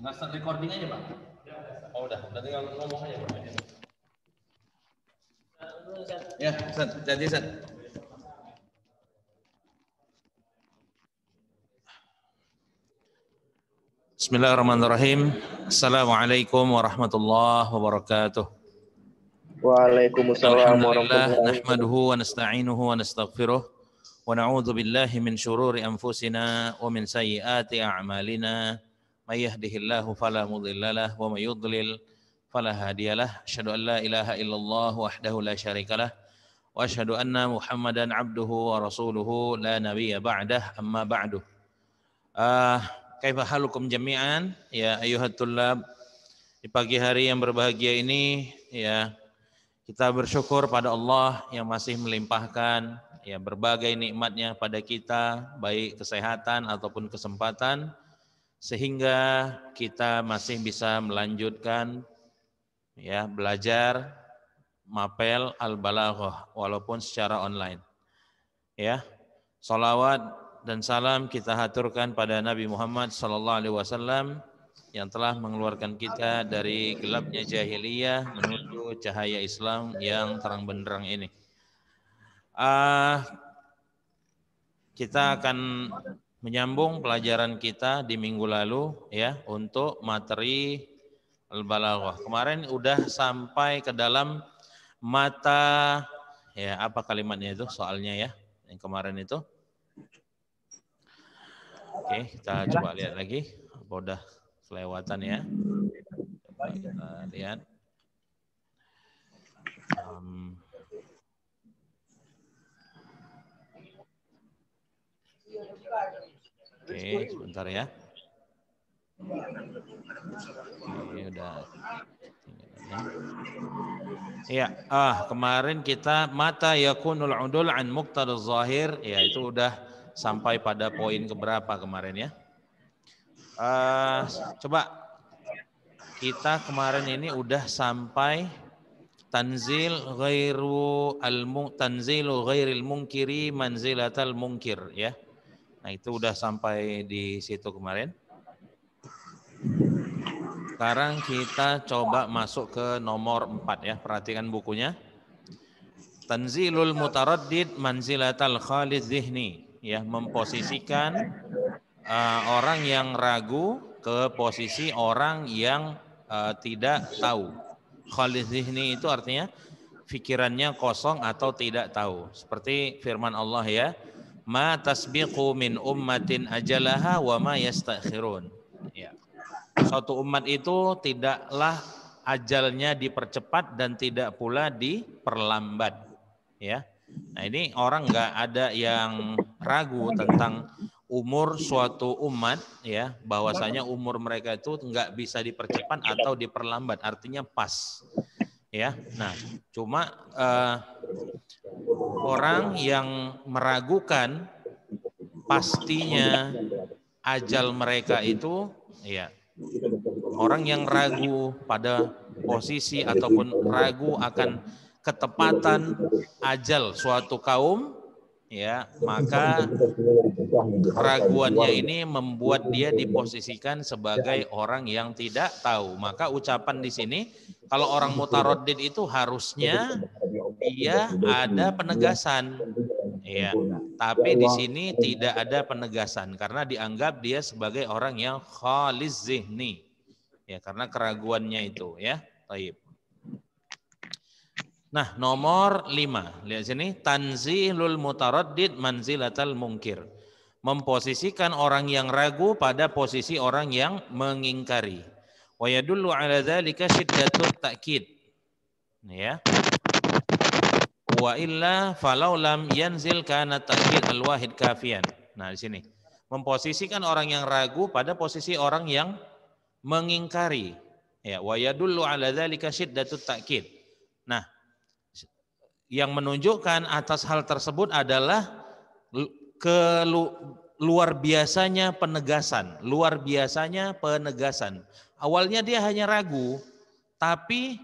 Nggak start recording aja, Pak? Oh, udah. Udah tinggal ngomong aja, Pak. Ya, San. Jadi, San. Bismillahirrahmanirrahim. Assalamualaikum warahmatullahi wabarakatuh. Waalaikumsalam warahmatullahi wabarakatuh. wa nasta'inuhu wa nastaghfiruh. Wa na'udzu billahi min syururi anfusina wa min sayyiati a'malina may yahdihillahu fala mudhillalah wa may yudlil fala hadiyalah asyhadu an la ilaha illallah wahdahu la syarikalah wa asyhadu anna muhammadan abduhu wa rasuluhu la nabiyya ba'dah amma ba'du uh, kaifa halukum jami'an ya ayuhat tullab di pagi hari yang berbahagia ini ya kita bersyukur pada Allah yang masih melimpahkan ya berbagai nikmatnya pada kita baik kesehatan ataupun kesempatan sehingga kita masih bisa melanjutkan ya belajar mapel al-balaghah walaupun secara online. Ya. Salawat dan salam kita haturkan pada Nabi Muhammad sallallahu alaihi wasallam yang telah mengeluarkan kita dari gelapnya jahiliyah menuju cahaya Islam yang terang benderang ini. Uh, kita akan menyambung pelajaran kita di minggu lalu ya untuk materi al-balaghah. Kemarin udah sampai ke dalam mata ya apa kalimatnya itu soalnya ya yang kemarin itu. Oke, kita coba lihat lagi. Apa udah kelewatan ya? kita lihat. Um, Oke, sebentar ya. Ini udah. Ya, ah kemarin kita mata yakunul udul an muqtadaz zahir, ya itu udah sampai pada poin keberapa kemarin ya? Uh, coba kita kemarin ini udah sampai tanzil ghairu al tanzilu ghairil munkiri manzilatal munkir ya. Nah, itu udah sampai di situ kemarin. Sekarang kita coba masuk ke nomor 4 ya. Perhatikan bukunya. Tanzilul mutaraddid manzilatal khalid zihni. Ya, memposisikan uh, orang yang ragu ke posisi orang yang uh, tidak tahu. Khalid zihni itu artinya pikirannya kosong atau tidak tahu. Seperti firman Allah ya ma tasbiqu min ummatin ajalaha wa ma yastakhirun. Ya. Suatu umat itu tidaklah ajalnya dipercepat dan tidak pula diperlambat. Ya. Nah, ini orang nggak ada yang ragu tentang umur suatu umat ya bahwasanya umur mereka itu nggak bisa dipercepat atau diperlambat artinya pas ya nah cuma uh, Orang yang meragukan pastinya ajal mereka itu ya orang yang ragu pada posisi ataupun ragu akan ketepatan ajal suatu kaum ya maka keraguannya ini membuat dia diposisikan sebagai orang yang tidak tahu maka ucapan di sini kalau orang mutaroddid itu harusnya dia ada penegasan. Iya, ya, tapi ya di sini tidak ada penegasan karena dianggap dia sebagai orang yang khalis zihni. Ya, karena keraguannya itu ya. Taib. Nah, nomor lima. Lihat sini, tanzilul mutaraddid manzilatal mungkir. Memposisikan orang yang ragu pada posisi orang yang mengingkari. Wa yadullu ala dzalika syiddatul ta'kid. Ya wa illa falau lam yanzil kana takdir al wahid kafian. Nah, di sini memposisikan orang yang ragu pada posisi orang yang mengingkari. Ya, wa yadullu ala dzalika syiddatut ta'kid. Nah, yang menunjukkan atas hal tersebut adalah ke luar biasanya penegasan, luar biasanya penegasan. Awalnya dia hanya ragu, tapi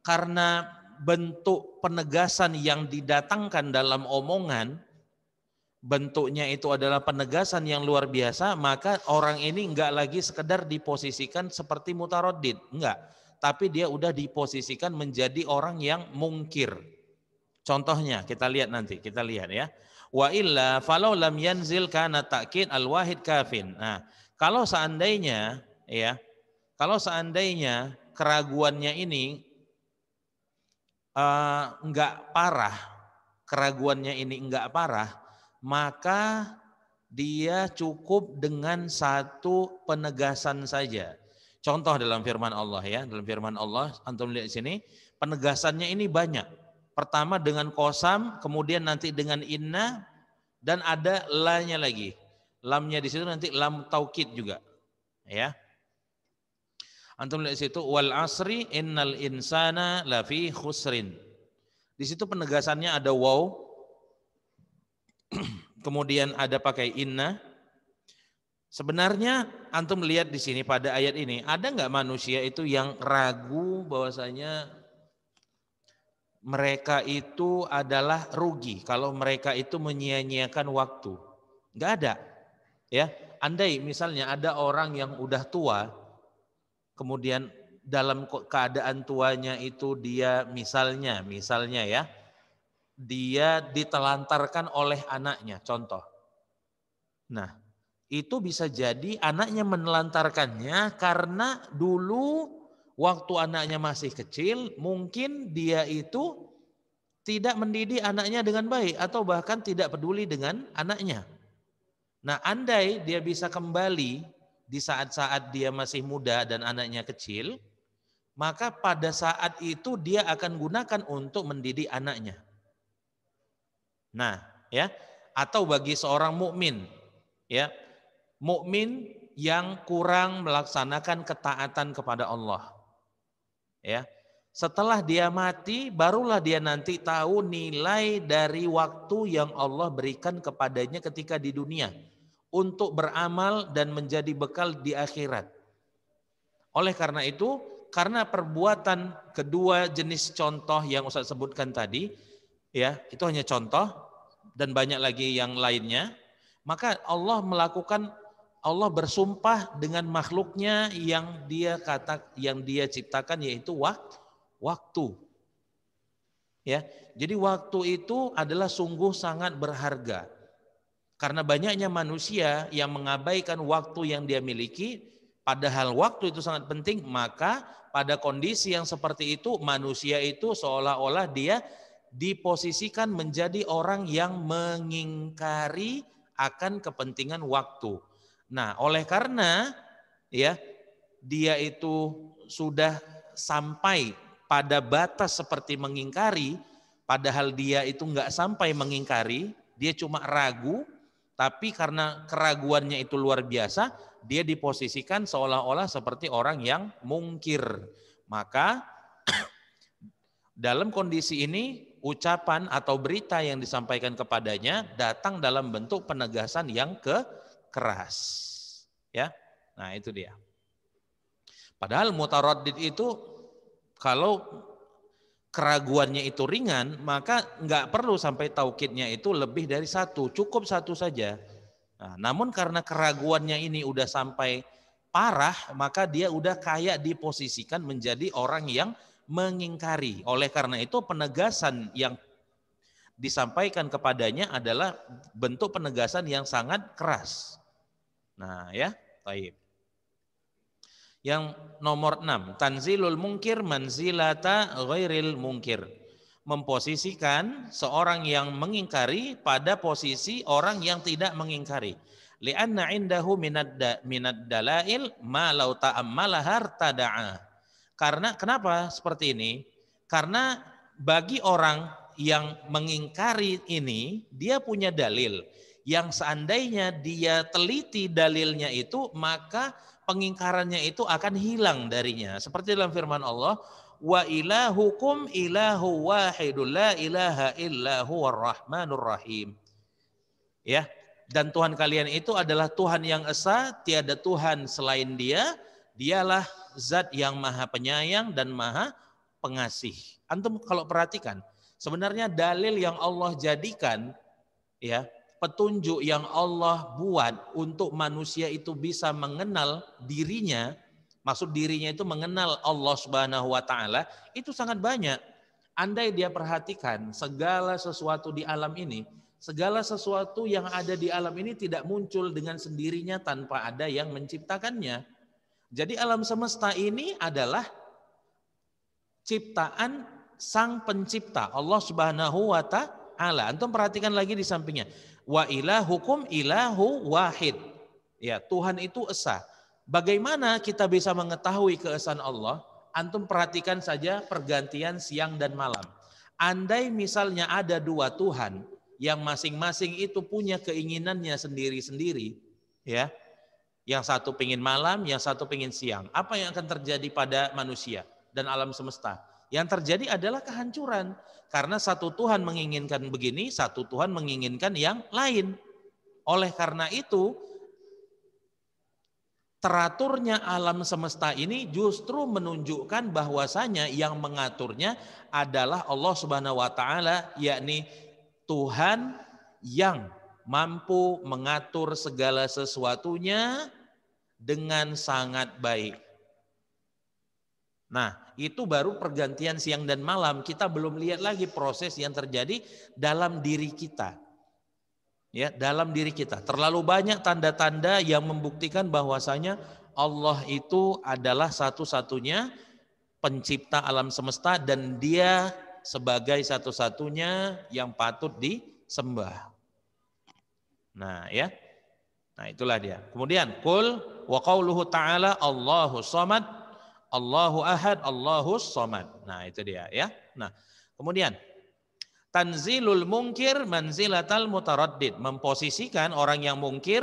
karena bentuk penegasan yang didatangkan dalam omongan bentuknya itu adalah penegasan yang luar biasa, maka orang ini enggak lagi sekedar diposisikan seperti mutarodid, enggak. Tapi dia udah diposisikan menjadi orang yang mungkir. Contohnya kita lihat nanti, kita lihat ya. Wa illa falau lam yanzil kana takin al wahid kafin. Nah, kalau seandainya ya, kalau seandainya keraguannya ini uh, eh, enggak parah, keraguannya ini enggak parah, maka dia cukup dengan satu penegasan saja. Contoh dalam firman Allah ya, dalam firman Allah antum lihat sini, penegasannya ini banyak. Pertama dengan kosam, kemudian nanti dengan inna dan ada lanya lagi. Lamnya di situ nanti lam taukid juga. Ya. Antum lihat situ wal asri innal insana lafi khusrin. Di situ penegasannya ada wow, Kemudian ada pakai inna. Sebenarnya antum lihat di sini pada ayat ini, ada nggak manusia itu yang ragu bahwasanya mereka itu adalah rugi kalau mereka itu menyia-nyiakan waktu? Nggak ada. Ya, andai misalnya ada orang yang udah tua, kemudian dalam keadaan tuanya itu dia misalnya misalnya ya dia ditelantarkan oleh anaknya contoh nah itu bisa jadi anaknya menelantarkannya karena dulu waktu anaknya masih kecil mungkin dia itu tidak mendidik anaknya dengan baik atau bahkan tidak peduli dengan anaknya nah andai dia bisa kembali di saat-saat dia masih muda dan anaknya kecil, maka pada saat itu dia akan gunakan untuk mendidik anaknya. Nah, ya, atau bagi seorang mukmin, ya, mukmin yang kurang melaksanakan ketaatan kepada Allah. Ya. Setelah dia mati, barulah dia nanti tahu nilai dari waktu yang Allah berikan kepadanya ketika di dunia untuk beramal dan menjadi bekal di akhirat. Oleh karena itu, karena perbuatan kedua jenis contoh yang Ustaz sebutkan tadi, ya, itu hanya contoh dan banyak lagi yang lainnya, maka Allah melakukan Allah bersumpah dengan makhluknya yang dia kata yang dia ciptakan yaitu waktu waktu ya jadi waktu itu adalah sungguh sangat berharga karena banyaknya manusia yang mengabaikan waktu yang dia miliki, padahal waktu itu sangat penting, maka pada kondisi yang seperti itu manusia itu seolah-olah dia diposisikan menjadi orang yang mengingkari akan kepentingan waktu. Nah, oleh karena ya dia itu sudah sampai pada batas seperti mengingkari, padahal dia itu nggak sampai mengingkari, dia cuma ragu, tapi karena keraguannya itu luar biasa, dia diposisikan seolah-olah seperti orang yang mungkir. Maka dalam kondisi ini ucapan atau berita yang disampaikan kepadanya datang dalam bentuk penegasan yang ke keras. Ya. Nah, itu dia. Padahal mutaraddid itu kalau keraguannya itu ringan, maka nggak perlu sampai taukidnya itu lebih dari satu, cukup satu saja. Nah, namun karena keraguannya ini udah sampai parah, maka dia udah kayak diposisikan menjadi orang yang mengingkari. Oleh karena itu penegasan yang disampaikan kepadanya adalah bentuk penegasan yang sangat keras. Nah, ya, baik. Yang nomor 6, tanzilul mungkir manzilata ghairil mungkir. Memposisikan seorang yang mengingkari pada posisi orang yang tidak mengingkari. Lianna indahu minad, da, minad dalail ma lau ta'ammala Karena kenapa seperti ini? Karena bagi orang yang mengingkari ini, dia punya dalil. Yang seandainya dia teliti dalilnya itu, maka pengingkarannya itu akan hilang darinya. Seperti dalam firman Allah, wa ilahukum ilahu wahidul la ilaha illahu rahmanur rahim. Ya, dan Tuhan kalian itu adalah Tuhan yang esa, tiada Tuhan selain Dia. Dialah zat yang maha penyayang dan maha pengasih. Antum kalau perhatikan, sebenarnya dalil yang Allah jadikan ya petunjuk yang Allah buat untuk manusia itu bisa mengenal dirinya, maksud dirinya itu mengenal Allah Subhanahu wa taala, itu sangat banyak. Andai dia perhatikan segala sesuatu di alam ini, segala sesuatu yang ada di alam ini tidak muncul dengan sendirinya tanpa ada yang menciptakannya. Jadi alam semesta ini adalah ciptaan sang pencipta Allah Subhanahu wa taala. Antum perhatikan lagi di sampingnya Wa ilahukum ilahu wahid. Ya, Tuhan itu esa. Bagaimana kita bisa mengetahui keesaan Allah? Antum perhatikan saja pergantian siang dan malam. Andai misalnya ada dua Tuhan yang masing-masing itu punya keinginannya sendiri-sendiri, ya. Yang satu pingin malam, yang satu pingin siang. Apa yang akan terjadi pada manusia dan alam semesta? Yang terjadi adalah kehancuran. Karena satu Tuhan menginginkan begini, satu Tuhan menginginkan yang lain. Oleh karena itu, teraturnya alam semesta ini justru menunjukkan bahwasanya yang mengaturnya adalah Allah Subhanahu wa taala, yakni Tuhan yang mampu mengatur segala sesuatunya dengan sangat baik. Nah, itu baru pergantian siang dan malam. Kita belum lihat lagi proses yang terjadi dalam diri kita. Ya, dalam diri kita. Terlalu banyak tanda-tanda yang membuktikan bahwasanya Allah itu adalah satu-satunya pencipta alam semesta dan dia sebagai satu-satunya yang patut disembah. Nah, ya. Nah, itulah dia. Kemudian kul wa qauluhu ta'ala Allahu samad Allahu ahad, Allahu somad. Nah, itu dia ya. Nah, kemudian tanzilul mungkir manzilatal mutaraddid, memposisikan orang yang mungkir,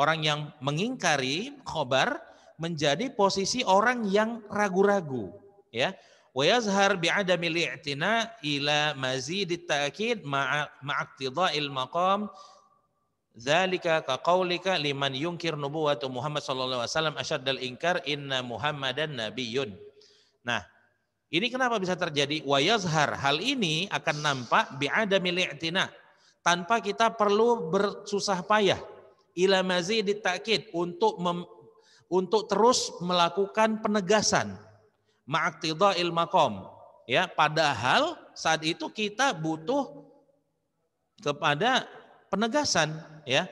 orang yang mengingkari khobar menjadi posisi orang yang ragu-ragu, ya. Wa yazhar bi'adamil i'tina ila mazidit ta'kid ma'a maqam Zalika kaqaulika liman yungkir nubuwatu Muhammad sallallahu alaihi wasallam asyaddal inkar inna Muhammadan nabiyyun. Nah, ini kenapa bisa terjadi? Wa yazhar. Hal ini akan nampak bi'adami li'tina. Tanpa kita perlu bersusah payah. Ila mazidit ta'kid. Untuk mem, untuk terus melakukan penegasan. Ma'aktidha'il ilmaqom. Ya, padahal saat itu kita butuh kepada penegasan ya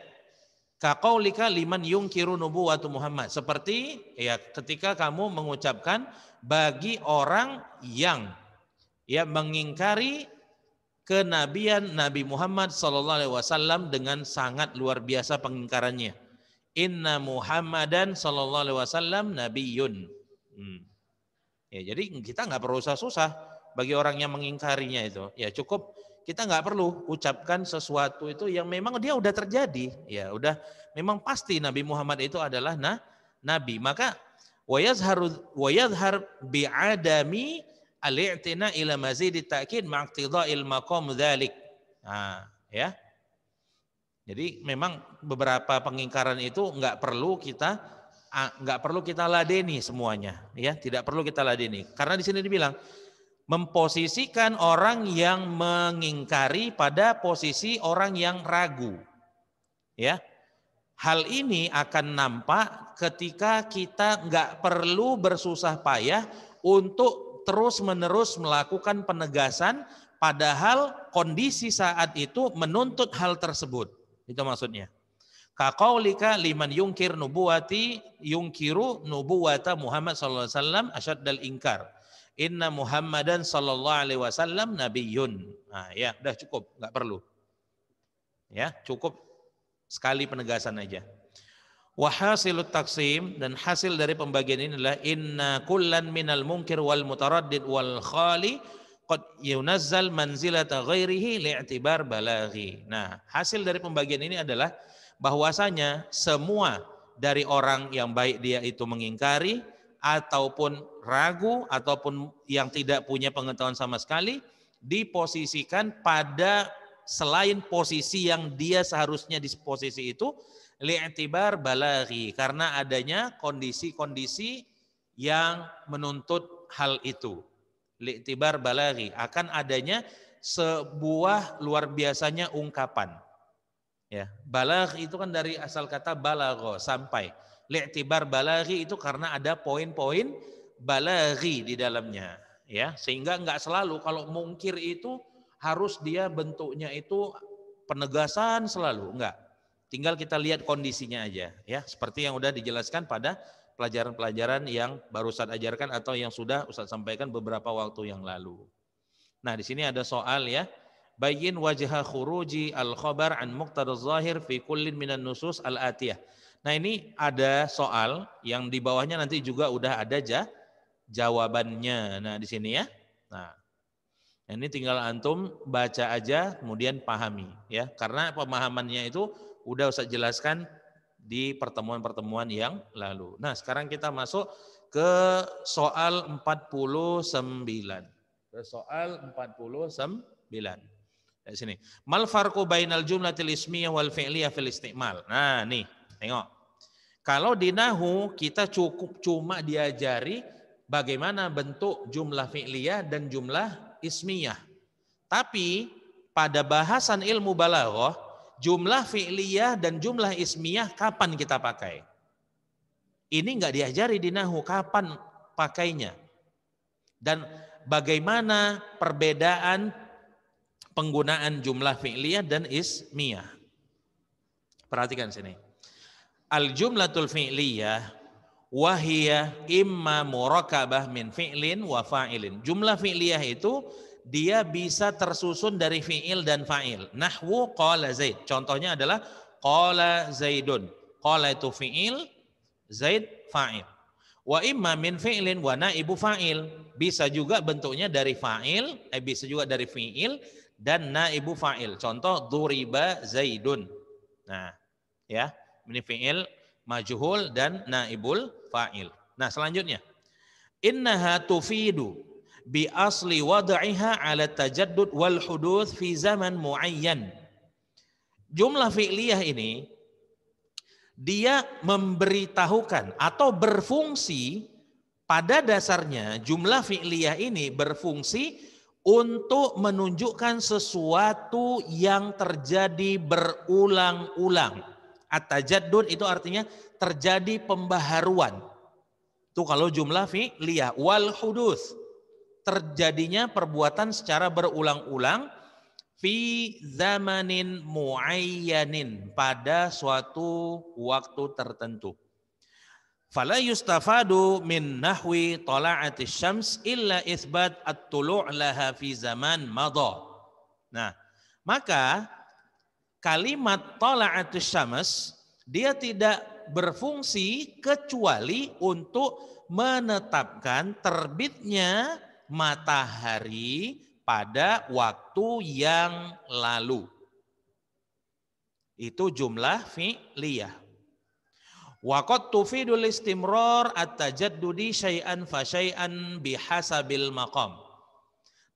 kaqaulika liman yungkiru nubuwatu Muhammad seperti ya ketika kamu mengucapkan bagi orang yang ya mengingkari kenabian Nabi Muhammad sallallahu alaihi wasallam dengan sangat luar biasa pengingkarannya inna Muhammadan sallallahu alaihi wasallam nabiyun hmm. ya jadi kita nggak perlu susah-susah bagi orang yang mengingkarinya itu ya cukup kita nggak perlu ucapkan sesuatu itu yang memang dia udah terjadi ya udah memang pasti Nabi Muhammad itu adalah nah nabi maka wajahar wayazhar bi'adami al-i'tina ila mazid at-ta'kid ma'tidha'il maqam dzalik nah ya jadi memang beberapa pengingkaran itu nggak perlu kita nggak perlu kita ladeni semuanya ya tidak perlu kita ladeni karena di sini dibilang memposisikan orang yang mengingkari pada posisi orang yang ragu. Ya. Hal ini akan nampak ketika kita nggak perlu bersusah payah untuk terus-menerus melakukan penegasan padahal kondisi saat itu menuntut hal tersebut. Itu maksudnya. Kaqaulika liman yungkir nubuwati yungkiru nubuwata Muhammad sallallahu alaihi wasallam asyaddal ingkar inna Muhammadan sallallahu alaihi wasallam nabiyyun. Nah, ya, udah cukup, nggak perlu. Ya, cukup sekali penegasan aja. hasilut taksim dan hasil dari pembagian ini adalah inna kullan minal munkir wal mutaraddid wal khali qad yunazzal manzilata ghairihi li'tibar balaghi. Nah, hasil dari pembagian ini adalah bahwasanya semua dari orang yang baik dia itu mengingkari, ataupun ragu ataupun yang tidak punya pengetahuan sama sekali diposisikan pada selain posisi yang dia seharusnya di posisi itu li'tibar balaghi karena adanya kondisi-kondisi yang menuntut hal itu li'tibar balaghi akan adanya sebuah luar biasanya ungkapan ya balagh itu kan dari asal kata balago sampai Li'tibar balaghi itu karena ada poin-poin balaghi di dalamnya. ya Sehingga enggak selalu kalau mungkir itu harus dia bentuknya itu penegasan selalu. Enggak. Tinggal kita lihat kondisinya aja. ya Seperti yang udah dijelaskan pada pelajaran-pelajaran yang baru Ustaz ajarkan atau yang sudah Ustaz sampaikan beberapa waktu yang lalu. Nah, di sini ada soal ya. Bayin wajah khuruji al-khabar an muqtadaz zahir fi kullin minan nusus al-atiyah. Nah ini ada soal yang di bawahnya nanti juga udah ada ja, jawabannya. Nah di sini ya. Nah, nah ini tinggal antum baca aja kemudian pahami ya karena pemahamannya itu udah usah jelaskan di pertemuan-pertemuan yang lalu. Nah, sekarang kita masuk ke soal 49. Ke soal 49. puluh sini. Mal sini bainal jumlatil ismiyah wal fi'liyah fil istimal. Nah, nih. Tengok. Kalau di nahu kita cukup cuma diajari bagaimana bentuk jumlah fi'liyah dan jumlah ismiyah. Tapi pada bahasan ilmu balaghah, jumlah fi'liyah dan jumlah ismiyah kapan kita pakai? Ini enggak diajari di nahu kapan pakainya. Dan bagaimana perbedaan penggunaan jumlah fi'liyah dan ismiyah. Perhatikan sini al jumlatul fi'liyah wahia imma murakabah min fi'lin wa fa'ilin. Jumlah fi'liyah itu dia bisa tersusun dari fi'il dan fa'il. Nahwu qala Zaid. Contohnya adalah qala Zaidun. Qala itu fi'il, Zaid fa'il. Wa imma min fi'lin wa naibu fa'il. Bisa juga bentuknya dari fa'il, eh, bisa juga dari fi'il dan naibu fa'il. Contoh duriba Zaidun. Nah, ya ini fi'il majhul dan naibul fa'il. Nah, selanjutnya innaha tufidu bi asli wad'iha 'ala tajaddud wal huduth fi zaman muayyan. Jumlah fi'liyah ini dia memberitahukan atau berfungsi pada dasarnya jumlah fi'liyah ini berfungsi untuk menunjukkan sesuatu yang terjadi berulang-ulang. At-tajaddud itu artinya terjadi pembaharuan. Itu kalau jumlah fi'liyah. Wal hudus. Terjadinya perbuatan secara berulang-ulang fi zamanin muayyanin pada suatu waktu tertentu. Fala yustafadu min nahwi tala'ati syams illa isbat at-tulu' laha fi zaman madha. Nah, maka kalimat tala'atus syams dia tidak berfungsi kecuali untuk menetapkan terbitnya matahari pada waktu yang lalu. Itu jumlah fi'liyah. Waqat tufidul istimrar at-tajaddudi syai'an fa syai'an bihasabil maqam.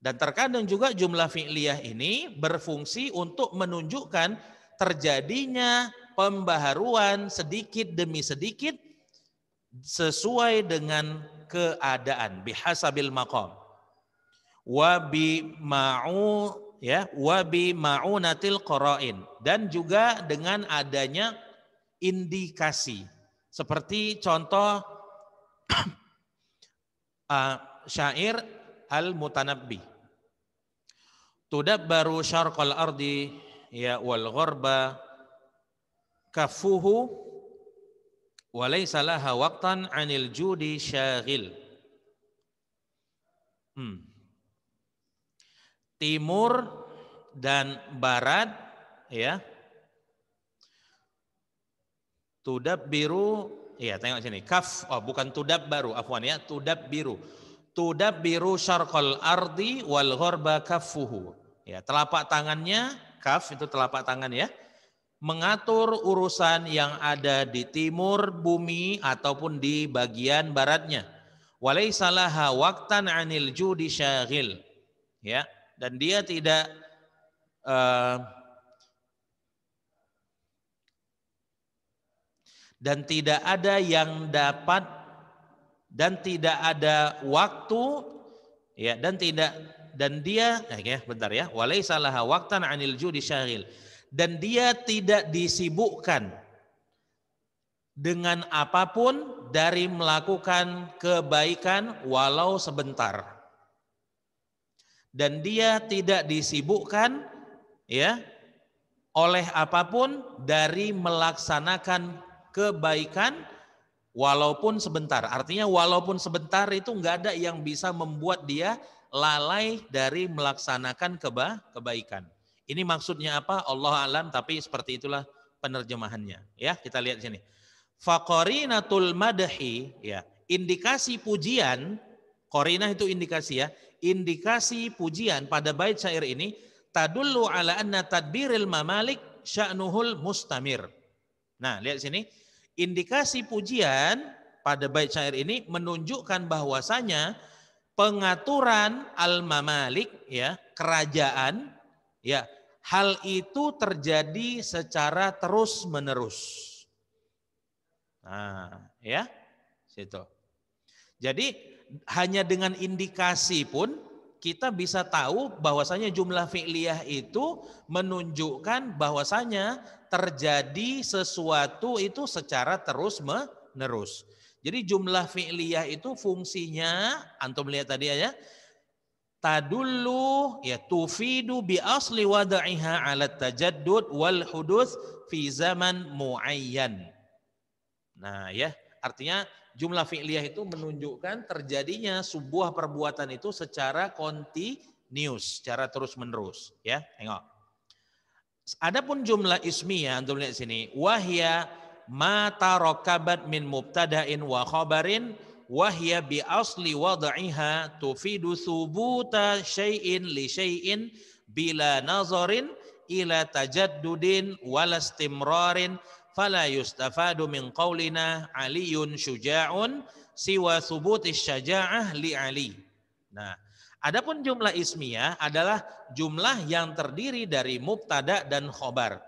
Dan terkadang juga jumlah fi'liyah ini berfungsi untuk menunjukkan terjadinya pembaharuan sedikit demi sedikit sesuai dengan keadaan bihasabil maqam wa bi ma'u ya wa bi ma'unatil qara'in dan juga dengan adanya indikasi seperti contoh ah, syair al-mutanabbi. Tudabbaru syarqal ardi ya wal gharba kafuhu walaysa laha waqtan anil judi syaghil. Hmm. Timur dan barat ya. Tudab biru, ya tengok sini. Kaf, oh bukan tudab baru, afwan ya, tudab biru tudabbiru syarqal ardi wal ghorba kaffuhu. Ya, telapak tangannya, kaf itu telapak tangan ya, mengatur urusan yang ada di timur bumi ataupun di bagian baratnya. Walaisalaha waktan anil judi syaghil. Ya, dan dia tidak uh, dan tidak ada yang dapat dan tidak ada waktu ya dan tidak dan dia eh, ya, bentar ya walaisalaha waqtan anil judi syaghil dan dia tidak disibukkan dengan apapun dari melakukan kebaikan walau sebentar dan dia tidak disibukkan ya oleh apapun dari melaksanakan kebaikan Walaupun sebentar, artinya walaupun sebentar itu nggak ada yang bisa membuat dia lalai dari melaksanakan keba kebaikan. Ini maksudnya apa? Allah alam, tapi seperti itulah penerjemahannya. Ya, kita lihat sini. Fakorinatul madhi, ya, indikasi pujian, korinah itu indikasi ya, indikasi pujian pada bait syair ini tadullu ala anna tadbiril mamalik sya'nuhul mustamir. Nah, lihat sini Indikasi pujian pada bait syair ini menunjukkan bahwasanya pengaturan al-mamalik ya, kerajaan ya, hal itu terjadi secara terus-menerus. Nah, ya. Situ. Jadi hanya dengan indikasi pun kita bisa tahu bahwasanya jumlah fi'liyah itu menunjukkan bahwasanya terjadi sesuatu itu secara terus menerus. Jadi jumlah fi'liyah itu fungsinya antum lihat tadi ya tadullu ya tufidu bi asli wada'iha ala tajaddud wal hudus fi zaman muayyan. Nah ya, artinya jumlah fi'liyah itu menunjukkan terjadinya sebuah perbuatan itu secara kontinus, secara terus-menerus ya. Tengok. Adapun jumlah ismiyah antum lihat sini, wahya ma tarakabat min mubtada'in wa khabarin wahya bi asli wad'iha tufidu thubuta syai'in li syai'in bila nazarin ila tajaddudin wal istimrarin fala yustafadu min qaulina aliyun syuja'un siwa thubutis syaja'ah li ali. Nah, Adapun jumlah ismiyah adalah jumlah yang terdiri dari mubtada dan khobar.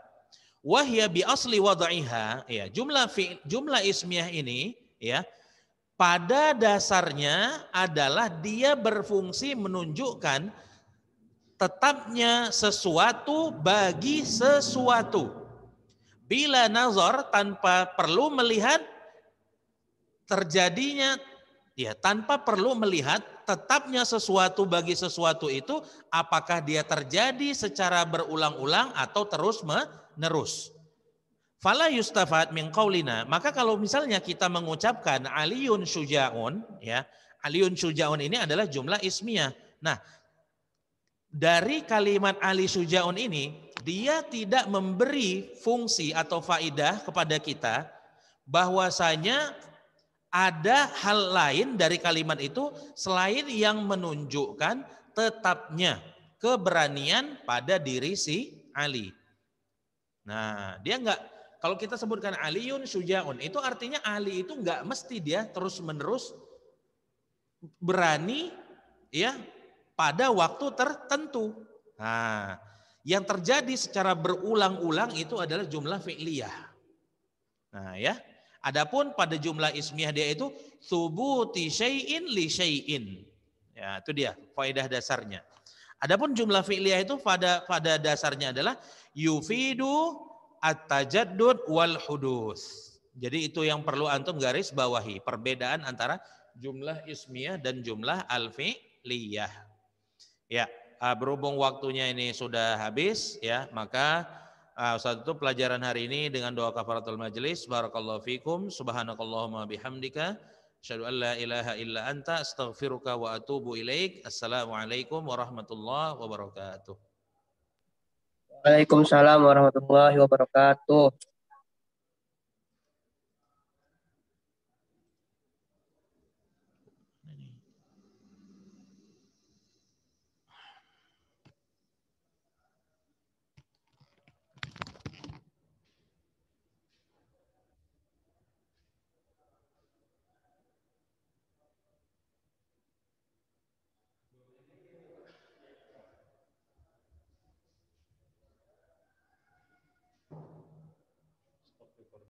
Wahya bi asli wada'iha, ya, jumlah fi, jumlah ismiyah ini ya pada dasarnya adalah dia berfungsi menunjukkan tetapnya sesuatu bagi sesuatu. Bila nazar tanpa perlu melihat terjadinya ya tanpa perlu melihat tetapnya sesuatu bagi sesuatu itu apakah dia terjadi secara berulang-ulang atau terus menerus. Fala yustafad min qawlina. Maka kalau misalnya kita mengucapkan aliyun syuja'un, ya. Aliyun syuja'un ini adalah jumlah ismiyah. Nah, dari kalimat ali syuja'un ini, dia tidak memberi fungsi atau faidah kepada kita bahwasanya ada hal lain dari kalimat itu selain yang menunjukkan tetapnya keberanian pada diri si Ali. Nah, dia enggak kalau kita sebutkan Aliun sujaun itu artinya Ali itu enggak mesti dia terus-menerus berani ya pada waktu tertentu. Nah, yang terjadi secara berulang-ulang itu adalah jumlah fi'liyah. Nah, ya. Adapun pada jumlah ismiyah dia itu subuti syai'in li syai'in. Ya, itu dia faedah dasarnya. Adapun jumlah fi'liyah itu pada pada dasarnya adalah yufidu at-tajaddud wal hudus. Jadi itu yang perlu antum garis bawahi, perbedaan antara jumlah ismiyah dan jumlah al-fi'liyah. Ya, ah, berhubung waktunya ini sudah habis ya, maka Uh, Ustaz tutup pelajaran hari ini dengan doa kafaratul majelis. Barakallahu fikum. Subhanakallahumma bihamdika. Asyadu an la ilaha illa anta astaghfiruka wa atubu ilaik. Assalamualaikum warahmatullahi wabarakatuh. Waalaikumsalam warahmatullahi wabarakatuh.